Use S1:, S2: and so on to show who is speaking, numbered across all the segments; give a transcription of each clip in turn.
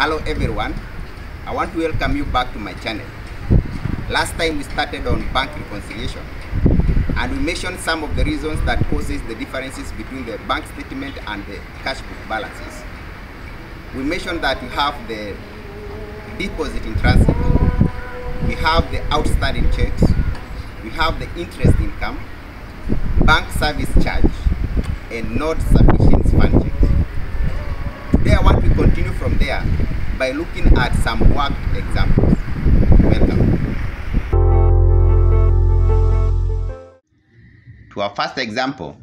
S1: Hello everyone, I want to welcome you back to my channel. Last time we started on bank reconciliation and we mentioned some of the reasons that causes the differences between the bank statement and the cash book balances. We mentioned that we have the deposit in transit, we have the outstanding checks, we have the interest income, bank service charge, and not sufficient fund there what we continue from there by looking at some work examples. Welcome. To our first example,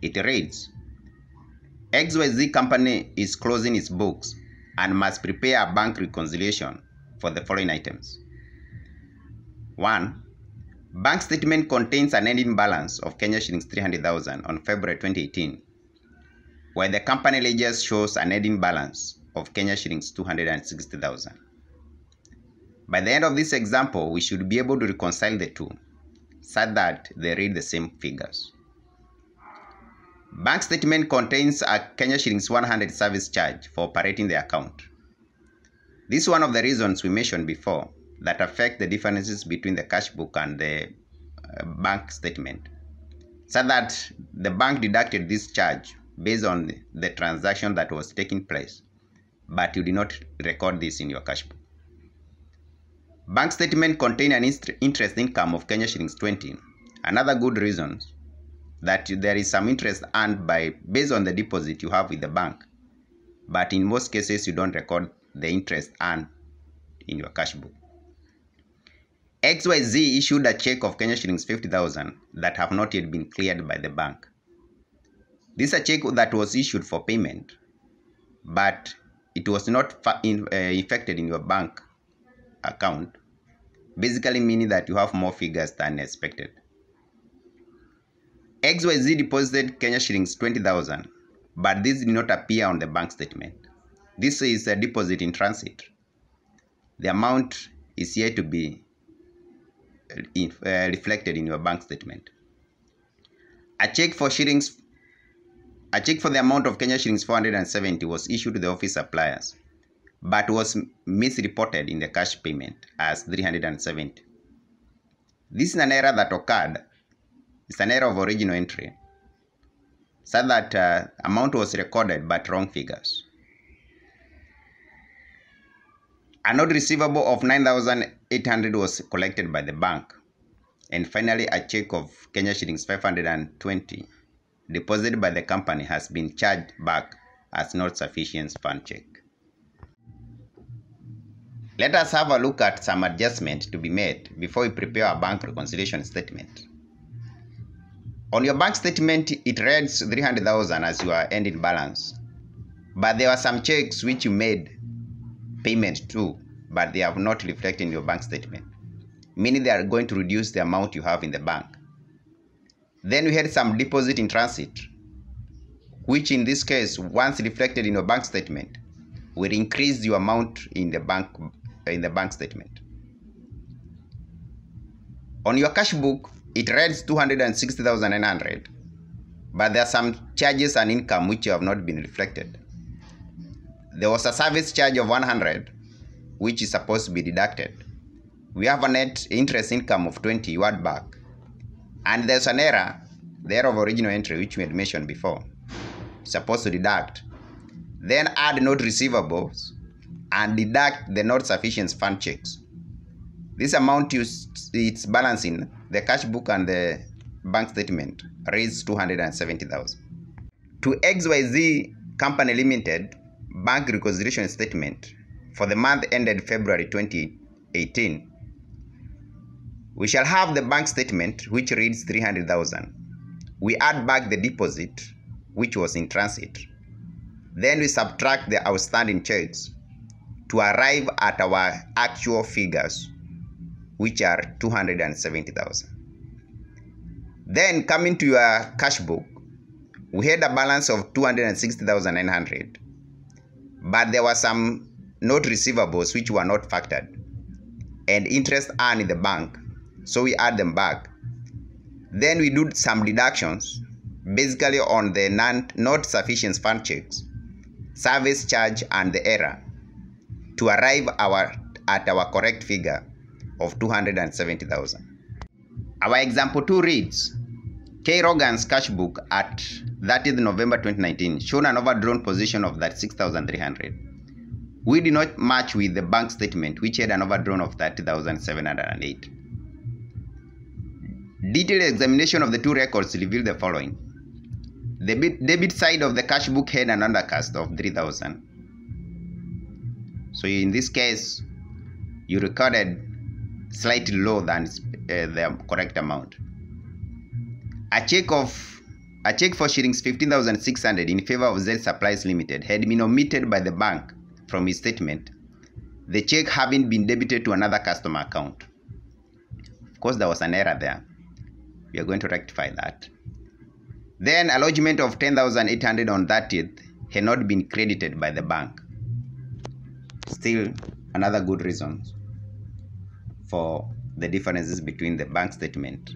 S1: it reads, XYZ company is closing its books and must prepare a bank reconciliation for the following items. 1. Bank statement contains an ending balance of Kenya shillings 300,000 on February 2018 where the company ledger shows an ending balance of Kenya shillings 260,000. By the end of this example, we should be able to reconcile the two, such that they read the same figures. Bank statement contains a Kenya shillings 100 service charge for operating the account. This is one of the reasons we mentioned before that affect the differences between the cash book and the uh, bank statement, so that the bank deducted this charge based on the transaction that was taking place, but you did not record this in your cash book. Bank statement contain an interest income of Kenya shillings 20. Another good reason that there is some interest earned by based on the deposit you have with the bank, but in most cases you don't record the interest earned in your cash book. XYZ issued a check of Kenya shillings 50,000 that have not yet been cleared by the bank. This is a check that was issued for payment, but it was not in, uh, eh, infected in your bank account, basically meaning that you have more figures than expected. XYZ deposited Kenya shillings 20,000, but this did not appear on the bank statement. This is a deposit in transit. The amount is yet to be uh, reflected in your bank statement. A check for shillings a check for the amount of Kenya shillings 470 was issued to the office suppliers, but was misreported in the cash payment as 370. This is an error that occurred. It's an error of original entry. So that uh, amount was recorded but wrong figures. A note receivable of 9,800 was collected by the bank. And finally, a check of Kenya shillings 520 deposited by the company has been charged back as not sufficient fund check. Let us have a look at some adjustments to be made before we prepare a bank reconciliation statement. On your bank statement, it reads 300,000 as your ending balance. But there are some checks which you made payment to, but they have not reflected in your bank statement, meaning they are going to reduce the amount you have in the bank. Then we had some deposit in transit, which in this case, once reflected in your bank statement, will increase your amount in the bank in the bank statement. On your cash book, it reads 260,900, but there are some charges and income which have not been reflected. There was a service charge of 100, which is supposed to be deducted. We have a net interest income of 20 yard back and there's an error, the error of original entry, which we had mentioned before. supposed to deduct. Then add note receivables and deduct the not sufficient fund checks. This amount is it's balancing the cash book and the bank statement raised 270,000. To XYZ Company Limited bank reconciliation statement for the month ended February 2018 we shall have the bank statement, which reads 300,000. We add back the deposit, which was in transit. Then we subtract the outstanding checks to arrive at our actual figures, which are 270,000. Then coming to your cash book, we had a balance of 260,900, but there were some note receivables which were not factored and interest earned in the bank so we add them back. Then we do some deductions, basically on the non, not sufficient fund checks, service charge and the error to arrive our, at our correct figure of 270,000. Our example 2 reads, K. Rogan's cash book at 30th November 2019 showed an overdrawn position of 36,300. We did not match with the bank statement, which had an overdrawn of 30,708. Detailed examination of the two records revealed the following. The debit side of the cash book had an undercast of 3000. So in this case, you recorded slightly lower than uh, the correct amount. A check of a check for shillings 15,600 in favor of Z Supplies Limited had been omitted by the bank from his statement, the check having been debited to another customer account. Of course, there was an error there. We are going to rectify that. Then a lodgement of 10,800 on 30th had not been credited by the bank. Still another good reason for the differences between the bank statement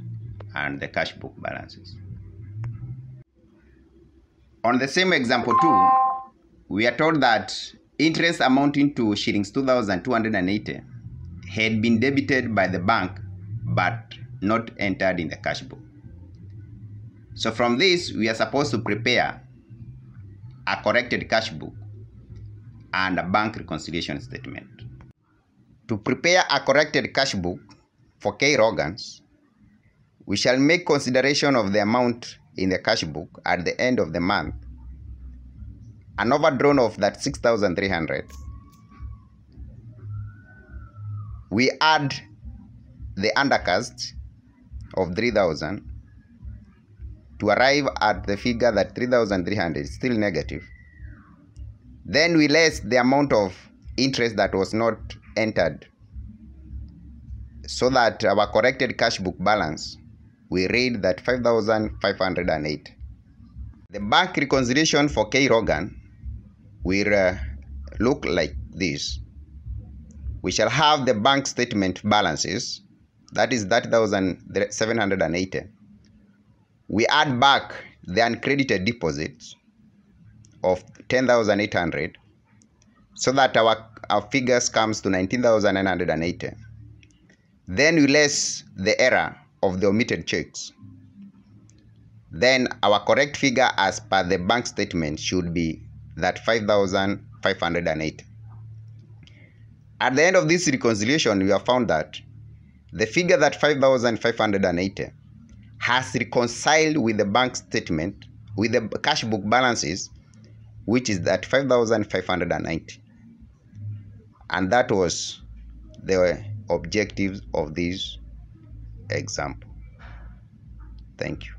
S1: and the cash book balances. On the same example too, we are told that interest amounting to shillings 2,280 had been debited by the bank but not entered in the cash book. So from this, we are supposed to prepare a corrected cash book and a bank reconciliation statement. To prepare a corrected cash book for K. Rogans, we shall make consideration of the amount in the cash book at the end of the month, an overdrawn of that 6,300. We add the undercast of 3000 to arrive at the figure that 3300 is still negative. Then we less the amount of interest that was not entered so that our corrected cash book balance we read that 5508 the bank reconciliation for k rogan will uh, look like this we shall have the bank statement balances that is 30,780. We add back the uncredited deposits of 10,800 so that our, our figures comes to 19,980. Then we less the error of the omitted checks. Then our correct figure as per the bank statement should be that 5,508. At the end of this reconciliation, we have found that the figure that 5,580 has reconciled with the bank statement, with the cash book balances, which is that 5,590. And that was the objectives of this example. Thank you.